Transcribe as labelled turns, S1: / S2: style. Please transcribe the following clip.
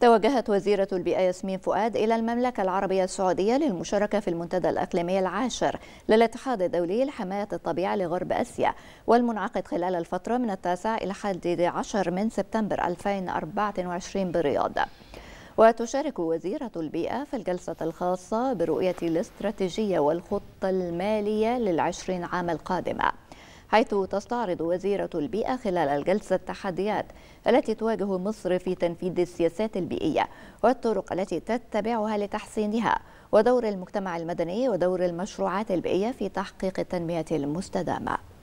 S1: توجهت وزيرة البيئة ياسمين فؤاد إلى المملكة العربية السعودية للمشاركة في المنتدى الإقليمي العاشر للاتحاد الدولي لحماية الطبيعة لغرب آسيا والمنعقد خلال الفترة من التاسع إلى 11 من سبتمبر 2024 بالرياض. وتشارك وزيرة البيئة في الجلسة الخاصة برؤية الاستراتيجية والخطة المالية للعشرين عام القادمة حيث تستعرض وزيرة البيئة خلال الجلسة التحديات التي تواجه مصر في تنفيذ السياسات البيئية والطرق التي تتبعها لتحسينها ودور المجتمع المدني ودور المشروعات البيئية في تحقيق التنمية المستدامة